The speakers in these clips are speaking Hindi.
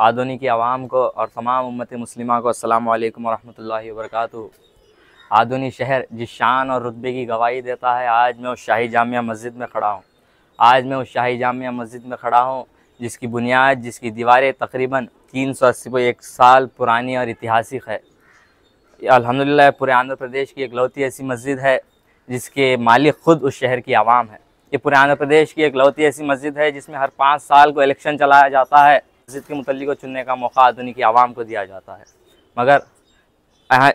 आदोनी की आवाम को और तमाम उम्मत मुस्लिमा को अल्लाम वरहमल वरक आदोनी शहर जिस शान और रुतबे की गवाही देता है आज मैं उस शाही जामिया मस्जिद में खड़ा हूँ आज मैं उस शाही जामिया मस्जिद में खड़ा हूँ जिसकी बुनियाद जिसकी दीवारें तकरीबन तीन सौ अस्सी को एक साल पुरानी और ऐतिहासिक है अलहमदिल्ला पूरे आंध्र प्रदेश की एक लौती ऐसी मस्जिद है जिसके मालिक ख़ुद उस शहर की आवाम है ये पूरे आंध्र प्रदेश की एक लौती ऐसी मस्जिद है जिसमें हर पाँच साल को इलेक्शन चलाया जाता है मस्जिद के मतलब को चुनने का मौका आधुनिक आवाम को दिया जाता है मगर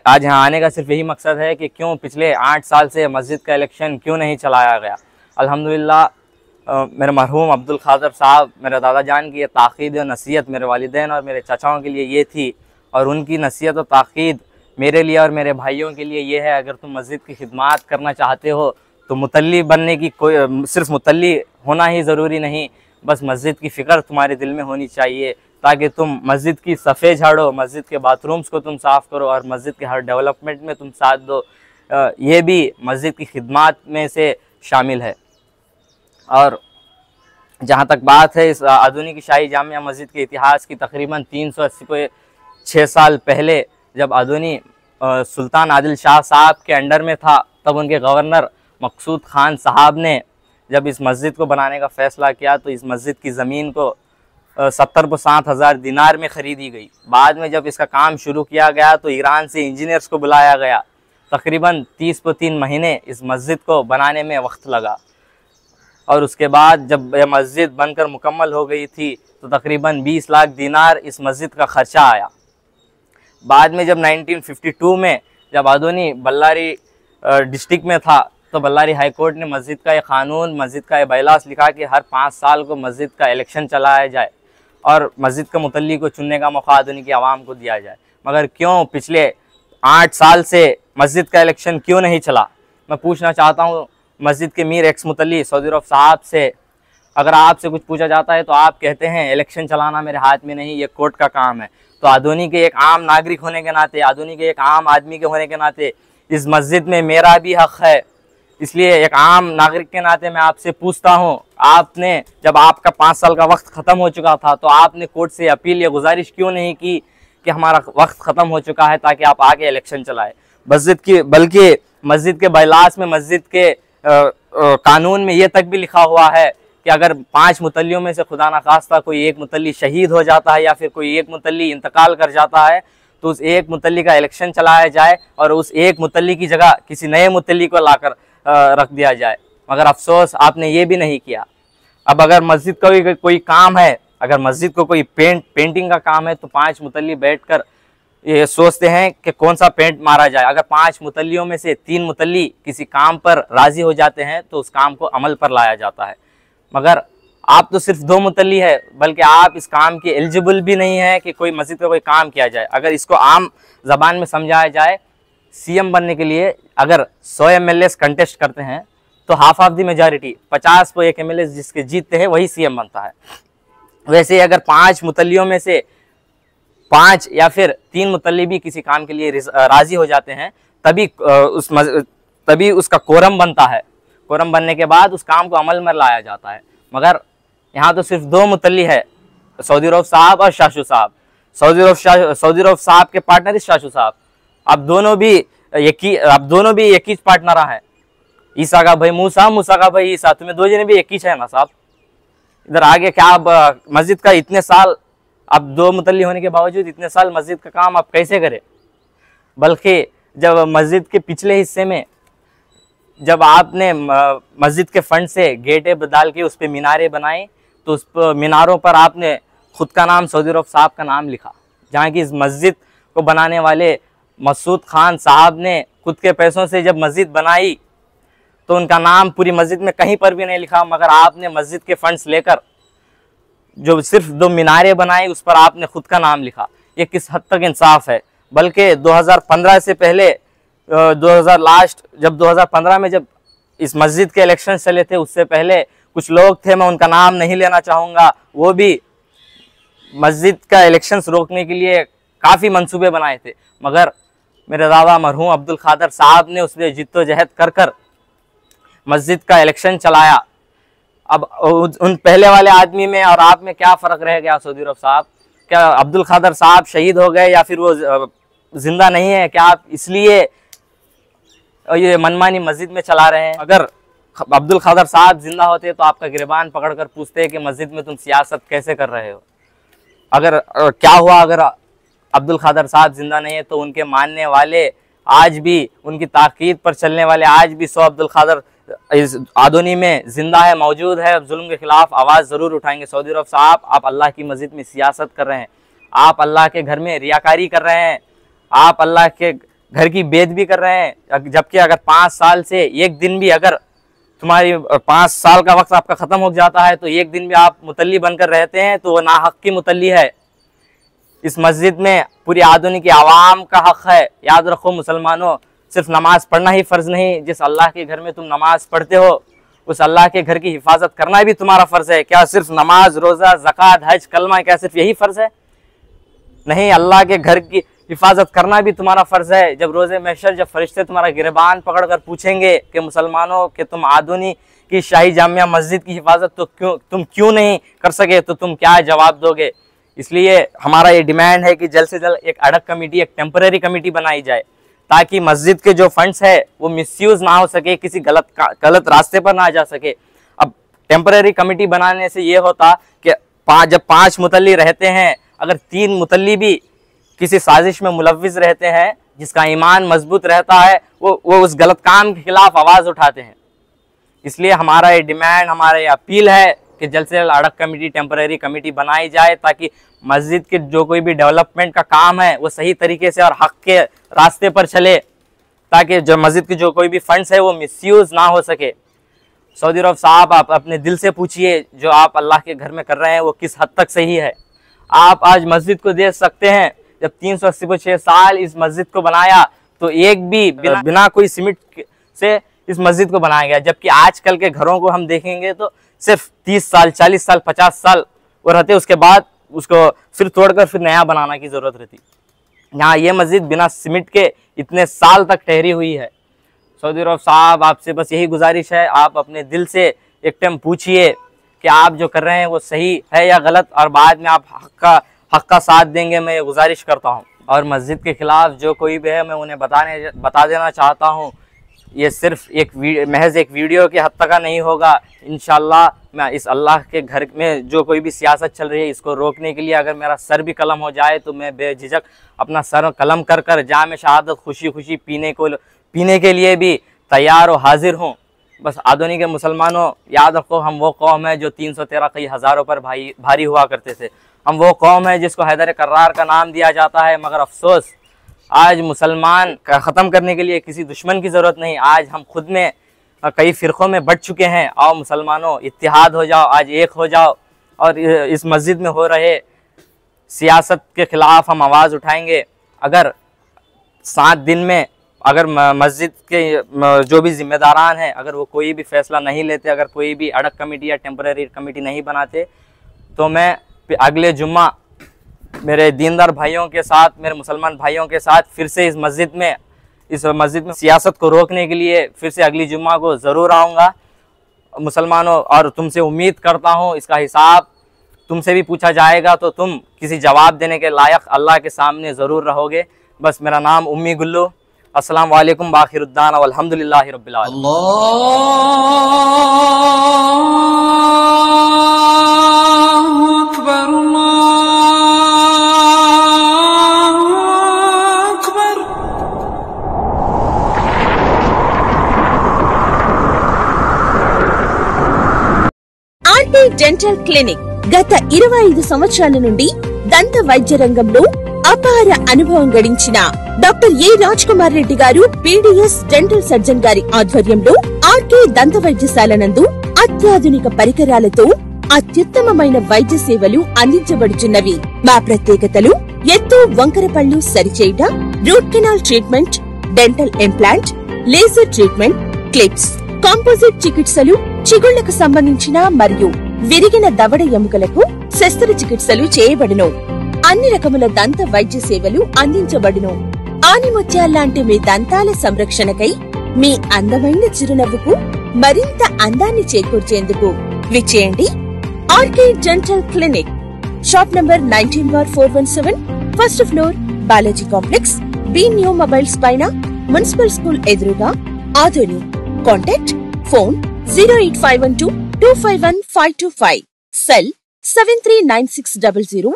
आज यहाँ आने का सिर्फ यही मकसद है कि क्यों पिछले आठ साल से मस्जिद का इलेक्शन क्यों नहीं चलाया गया अल्हम्दुलिल्लाह मेरे मरहूम अब्दुल खादर साहब मेरे दादा जान की ये ताक़ीद और नसीहत मेरे वालदेन और मेरे चचाओं के लिए ये थी और उनकी नसीहत और ताक़ीद मेरे लिए और मेरे भाइयों के लिए ये है अगर तुम मस्जिद की खिदमत करना चाहते हो तो मुतली बनने की कोई सिर्फ मुतली होना ही ज़रूरी नहीं बस मस्जिद की फ़िक्र तुम्हारे दिल में होनी चाहिए ताकि तुम मस्जिद की सफ़े झाड़ो मस्जिद के बाथरूम्स को तुम साफ़ करो और मस्जिद के हर डेवलपमेंट में तुम साथ दो ये भी मस्जिद की खिदमत में से शामिल है और जहाँ तक बात है इस आधुनिक शाही जामिया मस्जिद के इतिहास की तकरीबन तीन सौ अस्सी को छः साल पहले जब आधुनी सुल्तान आदिल शाह साहब के अंडर में था तब उनके गवर्नर मकसूद खान साहब ने जब इस मस्जिद को बनाने का फ़ैसला किया तो इस मस्जिद की ज़मीन को सत्तर को सात हज़ार दिनार में ख़रीदी गई बाद में जब इसका काम शुरू किया गया तो ईरान से इंजीनियर्स को बुलाया गया तकरीबन तीस को तीन महीने इस मस्जिद को बनाने में वक्त लगा और उसके बाद जब यह मस्जिद बनकर मुकम्मल हो गई थी तो तकरीबन 20 लाख दिनार इस मस्जिद का ख़र्चा आया बाद में जब 1952 में जब आधोनी बल्लारी डिस्ट्रिक्ट में था तो बल्लारी हाई कोर्ट ने मस्जिद का ये कानून मस्जिद का ये बैलास लिखा कि हर पाँच साल को मस्जिद का इलेक्शन चलाया जाए और मस्जिद के मुतली को चुनने का मौका आधुनिक आवाम को दिया जाए मगर क्यों पिछले आठ साल से मस्जिद का इलेक्शन क्यों नहीं चला मैं पूछना चाहता हूँ मस्जिद के मीर एक्स मुतली अरब साहब से अगर आपसे कुछ पूछा जाता है तो आप कहते हैं इलेक्शन चलाना मेरे हाथ में नहीं ये कोर्ट का काम है तो आधुनिक के एक आम नागरिक होने के नाते आधुनिक के एक आम आदमी के होने के नाते इस मस्जिद में मेरा भी हक़ है इसलिए एक आम नागरिक के नाते मैं आपसे पूछता हूँ आपने जब आपका पाँच साल का वक्त ख़त्म हो चुका था तो आपने कोर्ट से अपील या गुजारिश क्यों नहीं की कि हमारा वक्त ख़त्म हो चुका है ताकि आप आगे इलेक्शन चलाए मस्जिद की बल्कि मस्जिद के बैलास में मस्जिद के कानून में ये तक भी लिखा हुआ है कि अगर पांच मुतलियों में से खुदा ना खास्ता कोई एक मुतली शहीद हो जाता है या फिर कोई एक मुतली इंतकाल कर जाता है तो उस एक मुतली का इलेक्शन चलाया जाए और उस एक मुतली की जगह किसी नए मुतली को लाकर रख दिया जाए मगर अफसोस आपने ये भी नहीं किया अब अगर मस्जिद का भी कोई काम है अगर मस्जिद को कोई पेंट पेंटिंग का काम है तो पांच मुतली बैठकर ये सोचते हैं कि कौन सा पेंट मारा जाए अगर पांच मुतलियों में से तीन मुतली किसी काम पर राज़ी हो जाते हैं तो उस काम को अमल पर लाया जाता है मगर आप तो सिर्फ दो मुतली है बल्कि आप इस काम के एलिजिबल भी नहीं है कि कोई मस्जिद का कोई काम किया जाए अगर इसको आम जबान में समझाया जाए सीएम बनने के लिए अगर 100 एमएलए कंटेस्ट करते हैं तो हाफ ऑफ दी मेजॉरिटी 50 को एक एमएलए जिसके जीतते हैं वही सीएम बनता है वैसे अगर पांच मुतलियों में से पांच या फिर तीन मुतली भी किसी काम के लिए राजी हो जाते हैं तभी उस मज... तभी उसका कोरम बनता है कोरम बनने के बाद उस काम को अमल में लाया जाता है मगर यहाँ तो सिर्फ दो मुतली है सऊदी रऊफ साहब और शाशु साहब सऊदी रऊफ शाह सऊदी रऊफ साहब के पार्टनर इस शाशु साहब आप दोनों भी एक ही आप दोनों भी एक ही पार्टनर है ईसा का भाई मूसा मूसा का भाई ईसा तुम्हें दो जने भी एक ही है ना साहब इधर आगे क्या आप मस्जिद का इतने साल आप दो मुतली होने के बावजूद इतने साल मस्जिद का काम आप कैसे करें बल्कि जब मस्जिद के पिछले हिस्से में जब आपने मस्जिद के फंड से गेटे डाल के उस पर मीनारे बनाए तो उस पर मीनारों पर आपने खुद का नाम सऊदी अरब साहब का नाम लिखा जहाँ की इस मस्जिद को बनाने वाले मसूद खान साहब ने खुद के पैसों से जब मस्जिद बनाई तो उनका नाम पूरी मस्जिद में कहीं पर भी नहीं लिखा मगर आपने मस्जिद के फंड्स लेकर जो सिर्फ दो मीनारे बनाए उस पर आपने खुद का नाम लिखा ये किस हद तक इंसाफ है बल्कि 2015 से पहले 2000 लास्ट जब 2015 में जब इस मस्जिद के इलेक्शन चले थे उससे पहले कुछ लोग थे मैं उनका नाम नहीं लेना चाहूँगा वो भी मस्जिद का इलेक्शंस रोकने के लिए काफ़ी मंसूबे बनाए थे मगर मेरे दादा मरहूम अब्दुल खादर साहब ने उसमें जिद्दोजहद कर कर मस्जिद का इलेक्शन चलाया अब उन पहले वाले आदमी में और आप में क्या फ़र्क रह गया सऊदी अरब साहब क्या अब्दुल खादर साहब शहीद हो गए या फिर वो ज़िंदा नहीं है क्या आप इसलिए ये मनमानी मस्जिद में चला रहे हैं अगर अब्दुल खादर साहब ज़िंदा होते तो आपका गिरबान पकड़ कर पूछते कि मस्जिद में तुम सियासत कैसे कर रहे हो अगर क्या हुआ अगर अब्दुल खादर साहब जिंदा नहीं है तो उनके मानने वाले आज भी उनकी ताकीद पर चलने वाले आज भी सो अब्दुल खादर इस आदोनी में जिंदा है मौजूद है जुल्म के खिलाफ आवाज़ ज़रूर उठाएंगे सऊदी अरब साहब आप अल्लाह की मस्जिद में सियासत कर रहे हैं आप अल्लाह के घर में रियाकारी कर रहे हैं आप अल्लाह के घर की बेद भी कर रहे हैं जबकि अगर पाँच साल से एक दिन भी अगर तुम्हारी पाँच साल का वक्त आपका ख़त्म हो जाता है तो एक दिन भी आप मुतली बनकर रहते हैं तो वह नाहक की मुतली है इस मस्जिद में पूरी आधुनिक आवाम का हक है याद रखो मुसलमानों सिर्फ नमाज पढ़ना ही फ़र्ज़ नहीं जिस अल्लाह के घर में तुम नमाज पढ़ते हो उस अल्लाह के घर की हिफाजत करना भी तुम्हारा फ़र्ज़ है क्या सिर्फ नमाज रोज़ा ज़क़़त हज कलमा क्या सिर्फ यही फ़र्ज़ है नहीं अल्लाह के घर की हिफाजत करना भी तुम्हारा फ़र्ज़ है जब रोज़े मशर जब फरिश्ते तुम्हारा गिरबान पकड़ कर पूछेंगे कि मुसलमानों के तुम आधुनी की शाही जामिया मस्जिद की हिफाजत तो क्यों तुम क्यों नहीं कर सके तो तुम क्या जवाब दोगे इसलिए हमारा ये डिमांड है कि जल्द से जल्द एक अड़क कमेटी एक टेम्पररी कमेटी बनाई जाए ताकि मस्जिद के जो फंड्स है वो मिसयूज ना हो सके किसी गलत गलत रास्ते पर ना जा सके अब टेम्पररी कमेटी बनाने से ये होता कि पा, जब पांच मुतली रहते हैं अगर तीन मुतली भी किसी साजिश में मुलविस रहते हैं जिसका ईमान मजबूत रहता है वो वो उस गलत काम के खिलाफ आवाज़ उठाते हैं इसलिए हमारा ये डिमांड हमारा ये अपील है कि जल्द से जल्द अड़क कमेटी टेम्प्रेरी कमेटी बनाई जाए ताकि मस्जिद के जो कोई भी डेवलपमेंट का काम है वो सही तरीके से और हक के रास्ते पर चले ताकि जो मस्जिद के जो कोई भी फंड्स है वो मिसयूज़ ना हो सके सऊदी अरब साहब आप अपने दिल से पूछिए जो आप अल्लाह के घर में कर रहे हैं वो किस हद तक सही है आप आज मस्जिद को देख सकते हैं जब तीन सौ अस्सी छः साल इस मस्जिद को बनाया तो एक भी बिना, कोई सीमिट से इस मस्जिद को बनाया गया जबकि आजकल के घरों को हम देखेंगे तो सिर्फ तीस साल चालीस साल पचास साल वो रहते उसके बाद उसको फिर तोड़कर फिर नया बनाना की ज़रूरत रहती यहाँ ये मस्जिद बिना सीमेंट के इतने साल तक ठहरी हुई है सऊदी अरब साहब आपसे बस यही गुजारिश है आप अपने दिल से एक टाइम पूछिए कि आप जो कर रहे हैं वो सही है या गलत और बाद में आप हक का हक का साथ देंगे मैं ये गुजारिश करता हूँ और मस्जिद के ख़िलाफ़ जो कोई भी है मैं उन्हें बताने बता देना चाहता हूँ ये सिर्फ एक महज एक वीडियो के हद तक नहीं होगा इन मैं इस अल्लाह के घर में जो कोई भी सियासत चल रही है इसको रोकने के लिए अगर मेरा सर भी कलम हो जाए तो मैं बेझिझक अपना सर कलम कर कर जाम शहादत खुशी खुशी पीने को पीने के लिए भी तैयार और हाजिर हूँ बस आधुनिक मुसलमानों याद रखो हम वो कौम है जो तीन सौ तेरह कई हज़ारों पर भाई भारी हुआ करते थे हम वो कौम है जिसको हैदर करार का नाम दिया जाता है मगर अफसोस आज मुसलमान का ख़त्म करने के लिए किसी दुश्मन की ज़रूरत नहीं आज हम खुद में कई फ़िरक़ों में बढ़ चुके हैं आओ मुसलमानों इतिहाद हो जाओ आज एक हो जाओ और इस मस्जिद में हो रहे सियासत के ख़िलाफ़ हम आवाज़ उठाएंगे अगर सात दिन में अगर मस्जिद के जो भी जिम्मेदारान हैं अगर वो कोई भी फैसला नहीं लेते अगर कोई भी अड़क कमेटी या टेम्प्रेरी कमेटी नहीं बनाते तो मैं अगले जुम्मा मेरे दीनदार भाइयों के साथ मेरे मुसलमान भाइयों के साथ फिर से इस मस्जिद में इस मस्जिद में सियासत को रोकने के लिए फिर से अगली जुम्मा को ज़रूर आऊँगा मुसलमानों और तुमसे उम्मीद करता हूँ इसका हिसाब तुमसे भी पूछा जाएगा तो तुम किसी जवाब देने के लायक अल्लाह के सामने ज़रूर रहोगे बस मेरा नाम उम्मी गुल्लू असलम वालेकुम बाखिरुद्दान अलहमदिल्ला रबीआल డెంటల్ క్లినిక్ గత ఇరవై ఐదు సంవత్సరాల నుండి దంత వైద్య రంగంలో అపార అనుభవం గడించిన డాక్టర్ ఏ రాజ్ కుమార్ రెడ్డి గారు పీడిఎస్ డెంటల్ సర్జన్ గారి ఆధ్వర్యంలో ఆర్కే దంత వైద్యశాల నందు అత్యాధునిక పరికరాలతో అత్యుత్తమమైన వైద్య సేవలు అందించబడుచున్నవి మా ప్రత్యేకతలు ఎత్తు వంకర పళ్ళు సరిచేయుట root canal treatment dental implant laser treatment clips composite చికిత్సలు చిగుళ్లకు సంబంధించిన మరియు విరిగిన దవడ ఎముకలకు శస్త్రచికిత్సలు చేయబడును అన్ని రకముల దంత వైద్య సేవలు అందించబడును లాంటి మీ దంతాల సంరక్షణకై మీ అందమైన చిరునవ్వుకు మరింత అందాన్ని చేకూర్చేందుకు విచ్చేయండి RK dental clinic shop number nineteen bar four one seven first floor Balaji complex B new mobiles పైన మున్సిపల్ స్కూల్ ఎదురుగా ఆధునిక్ contact phone zero eight five one two 251525. Cell 7396003394.